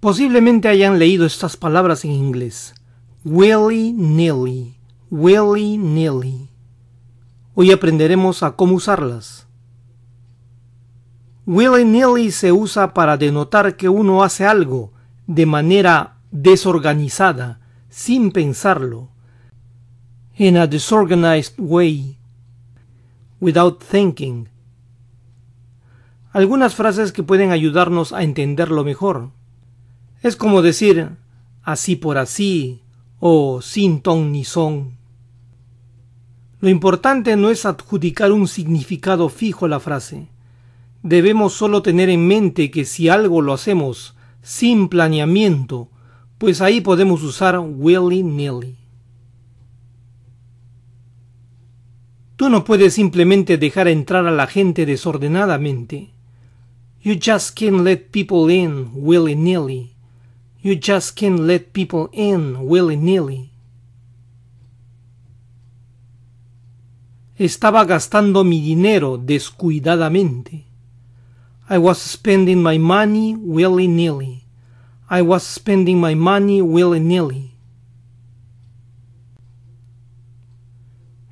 Posiblemente hayan leído estas palabras en inglés. Willy nilly, willy nilly. Hoy aprenderemos a cómo usarlas. Willy nilly se usa para denotar que uno hace algo de manera desorganizada, sin pensarlo. In a disorganized way, without thinking. Algunas frases que pueden ayudarnos a entenderlo mejor. Es como decir así por así o sin ton ni son. Lo importante no es adjudicar un significado fijo a la frase. Debemos solo tener en mente que si algo lo hacemos sin planeamiento, pues ahí podemos usar willy-nilly. Tú no puedes simplemente dejar entrar a la gente desordenadamente. You just can't let people in willy-nilly. You just can't let people in willy-nilly. Estaba gastando mi dinero descuidadamente. I was spending my money willy-nilly. I was spending my money willy-nilly.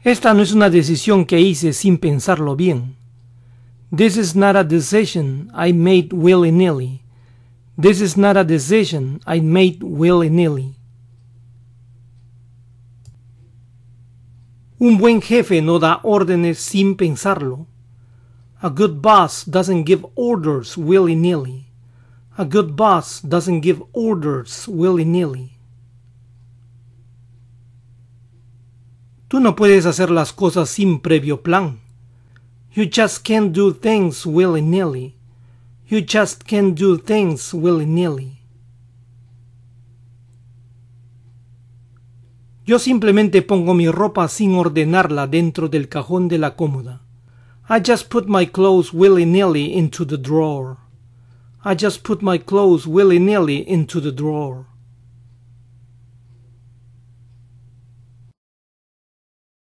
Esta no es una decisión que hice sin pensarlo bien. This is not a decision I made willy-nilly. This is not a decision I made willy-nilly. Un buen jefe no da órdenes sin pensarlo. A good boss doesn't give orders willy-nilly. A good boss doesn't give orders willy-nilly. Tú no puedes hacer las cosas sin previo plan. You just can't do things willy-nilly. You just can't do things willy-nilly. Yo simplemente pongo mi ropa sin ordenarla dentro del cajón de la cómoda. I just put my clothes willy-nilly into the drawer. I just put my clothes willy-nilly into the drawer.